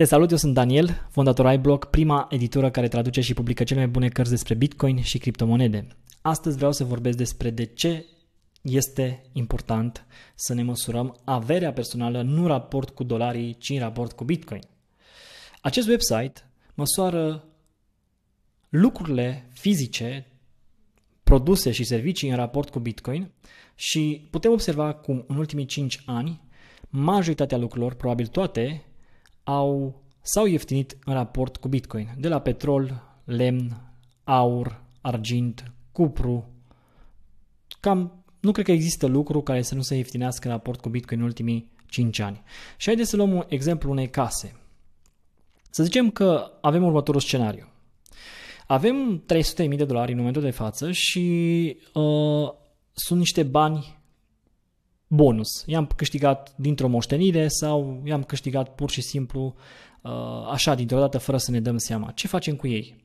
Te salut, eu sunt Daniel, fondator iBlock, prima editură care traduce și publică cele mai bune cărți despre Bitcoin și criptomonede. Astăzi vreau să vorbesc despre de ce este important să ne măsurăm averea personală nu în raport cu dolarii, ci în raport cu Bitcoin. Acest website măsoară lucrurile fizice, produse și servicii în raport cu Bitcoin și putem observa cum în ultimii 5 ani majoritatea lucrurilor, probabil toate, au s-au ieftinit în raport cu Bitcoin, de la petrol, lemn, aur, argint, cupru. Cam nu cred că există lucru care să nu se ieftinească în raport cu Bitcoin în ultimii 5 ani. Și haideți să luăm un exemplu unei case. Să zicem că avem următorul scenariu. Avem 300.000 de dolari în momentul de față și uh, sunt niște bani bonus. I-am câștigat dintr-o moștenire sau i-am câștigat pur și simplu uh, așa, dintr-o dată, fără să ne dăm seama. Ce facem cu ei?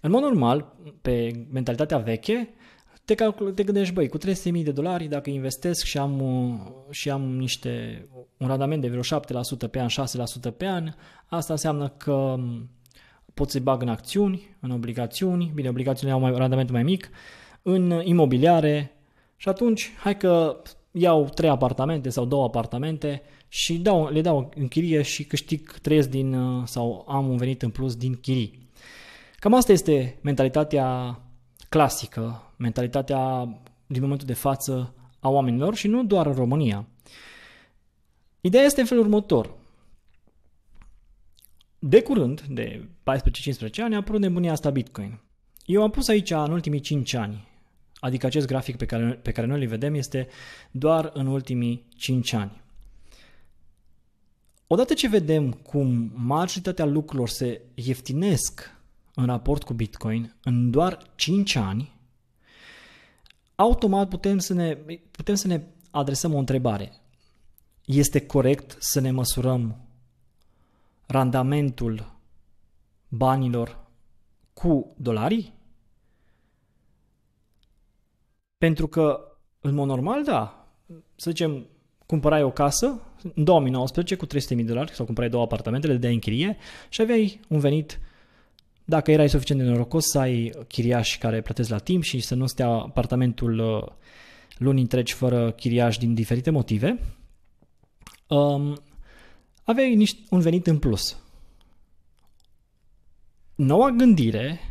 În mod normal, pe mentalitatea veche, te, calcul- te gândești, băi, cu 300.000 de dolari, dacă investesc și am, uh, și am niște, un randament de vreo 7% pe an, 6% pe an, asta înseamnă că um, pot să-i bag în acțiuni, în obligațiuni, bine, obligațiunile au mai, un randament mai mic, în uh, imobiliare și atunci, hai că iau trei apartamente sau două apartamente și dau, le dau în chirie și câștig, trăiesc din, uh, sau am un venit în plus din chirii. Cam asta este mentalitatea clasică, mentalitatea din momentul de față a oamenilor și nu doar în România. Ideea este în felul următor. De curând, de 14-15 ani, a apărut nebunia asta Bitcoin. Eu am pus aici în ultimii 5 ani Adică acest grafic pe care, pe care noi îl vedem este doar în ultimii 5 ani. Odată ce vedem cum majoritatea lucrurilor se ieftinesc în raport cu Bitcoin în doar 5 ani, automat putem să ne, putem să ne adresăm o întrebare. Este corect să ne măsurăm randamentul banilor cu dolarii? Pentru că, în mod normal, da, să zicem, cumpărai o casă în 2019 cu 300.000 de dolari sau cumpărai două apartamente, le dai și aveai un venit dacă erai suficient de norocos să ai chiriași care plătesc la timp și să nu stea apartamentul uh, luni întregi fără chiriaș din diferite motive, um, aveai niște, un venit în plus. Noua gândire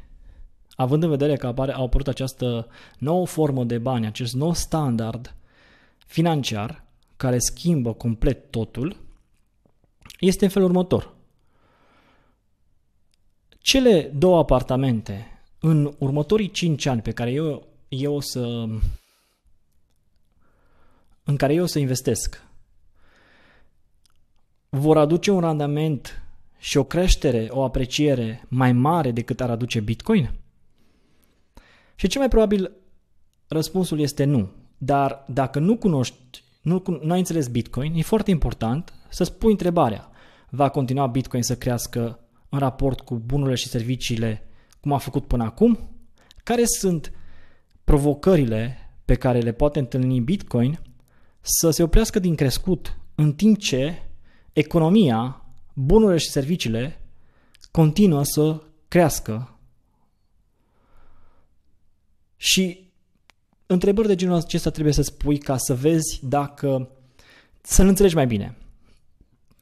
Având în vedere că apare, au apărut această nouă formă de bani, acest nou standard financiar care schimbă complet totul, este în felul următor. Cele două apartamente în următorii 5 ani pe care eu, eu o să în care eu o să investesc vor aduce un randament și o creștere, o apreciere mai mare decât ar aduce Bitcoin? Și cel mai probabil răspunsul este nu. Dar dacă nu cunoști, nu ai înțeles Bitcoin, e foarte important să spui întrebarea. Va continua Bitcoin să crească în raport cu bunurile și serviciile cum a făcut până acum? Care sunt provocările pe care le poate întâlni Bitcoin să se oprească din crescut în timp ce economia, bunurile și serviciile continuă să crească și întrebări de genul acesta trebuie să spui ca să vezi dacă să-l înțelegi mai bine.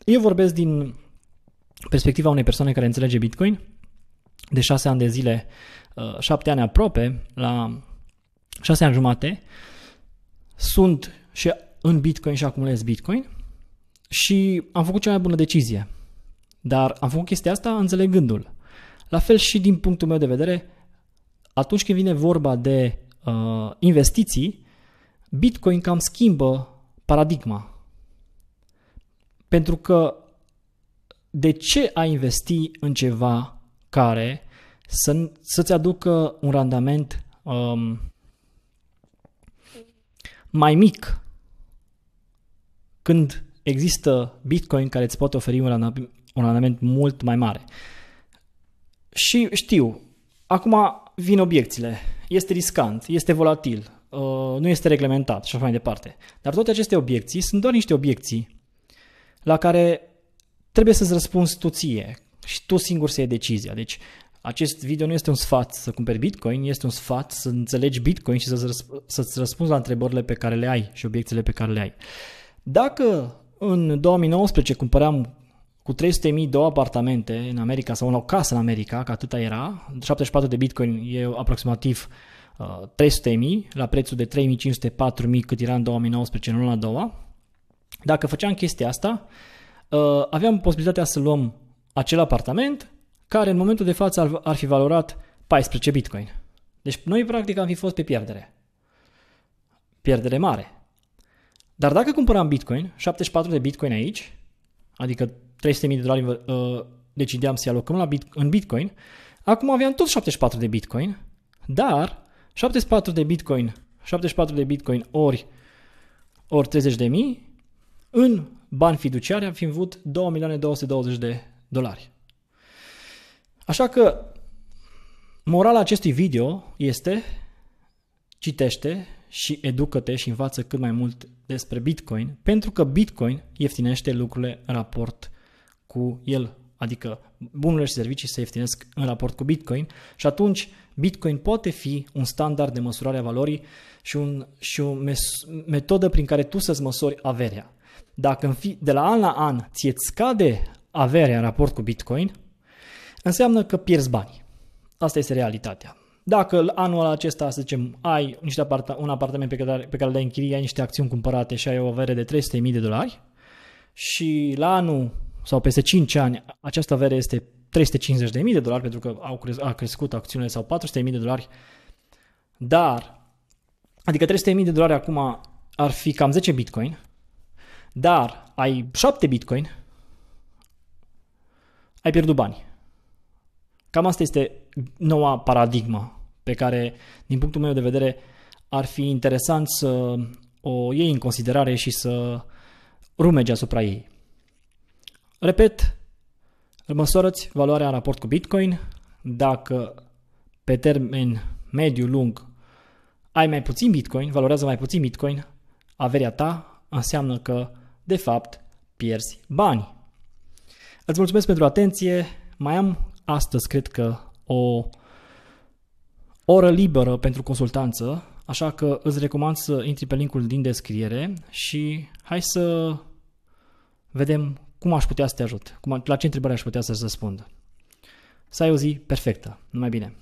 Eu vorbesc din perspectiva unei persoane care înțelege Bitcoin de șase ani de zile, uh, șapte ani aproape, la șase ani jumate, sunt și în Bitcoin și acumulez Bitcoin și am făcut cea mai bună decizie. Dar am făcut chestia asta înțelegându-l. La fel și din punctul meu de vedere, atunci când vine vorba de uh, investiții, Bitcoin cam schimbă paradigma. Pentru că de ce a investi în ceva care să, să-ți aducă un randament um, mai mic când există Bitcoin care îți poate oferi un randament, un randament mult mai mare. Și știu, Acum vin obiecțiile. Este riscant, este volatil, uh, nu este reglementat și așa mai departe. Dar toate aceste obiecții sunt doar niște obiecții la care trebuie să-ți răspunzi tu ție și tu singur să iei decizia. Deci acest video nu este un sfat să cumperi Bitcoin, este un sfat să înțelegi Bitcoin și să-ți, răspunzi la întrebările pe care le ai și obiecțiile pe care le ai. Dacă în 2019 cumpăream cu 300.000 două apartamente în America sau o casă în America, că atâta era, 74 de bitcoin e aproximativ uh, 300.000 la prețul de 3.500-4.000 cât era în 2019 în luna a doua. Dacă făceam chestia asta, uh, aveam posibilitatea să luăm acel apartament care în momentul de față ar, ar fi valorat 14 bitcoin. Deci noi practic am fi fost pe pierdere. Pierdere mare. Dar dacă cumpăram bitcoin, 74 de bitcoin aici, adică 300.000 de dolari uh, decideam să-i alocăm la bit- în Bitcoin, acum aveam tot 74 de Bitcoin, dar 74 de Bitcoin, 74 de Bitcoin ori, ori 30 de mii, în bani fiduciari am fi avut 2.220.000 de dolari. Așa că morala acestui video este citește și educă-te și învață cât mai mult despre Bitcoin, pentru că Bitcoin ieftinește lucrurile în raport cu el, adică bunurile și servicii se ieftinesc în raport cu Bitcoin și atunci Bitcoin poate fi un standard de măsurare a valorii și, un, și o mes, metodă prin care tu să-ți măsori averea. Dacă fi, de la an la an ți scade averea în raport cu Bitcoin, înseamnă că pierzi bani. Asta este realitatea. Dacă anul acesta, să zicem, ai niște aparta, un apartament pe care, pe care le dai ai niște acțiuni cumpărate și ai o avere de 300.000 de dolari și la anul sau peste 5 ani această avere este 350.000 de dolari pentru că au cre- a crescut acțiunile sau 400.000 de dolari, dar, adică 300.000 de dolari acum ar fi cam 10 bitcoin, dar ai 7 bitcoin, ai pierdut bani. Cam asta este noua paradigmă pe care, din punctul meu de vedere, ar fi interesant să o iei în considerare și să rumegi asupra ei. Repet, îl valoarea în raport cu Bitcoin. Dacă pe termen mediu-lung ai mai puțin Bitcoin, valorează mai puțin Bitcoin, averea ta înseamnă că, de fapt, pierzi bani. Îți mulțumesc pentru atenție. Mai am astăzi, cred că, o oră liberă pentru consultanță, așa că îți recomand să intri pe linkul din descriere și hai să vedem cum aș putea să te ajut? Cum, la ce întrebare aș putea să-ți răspund? Să ai o zi perfectă, numai bine!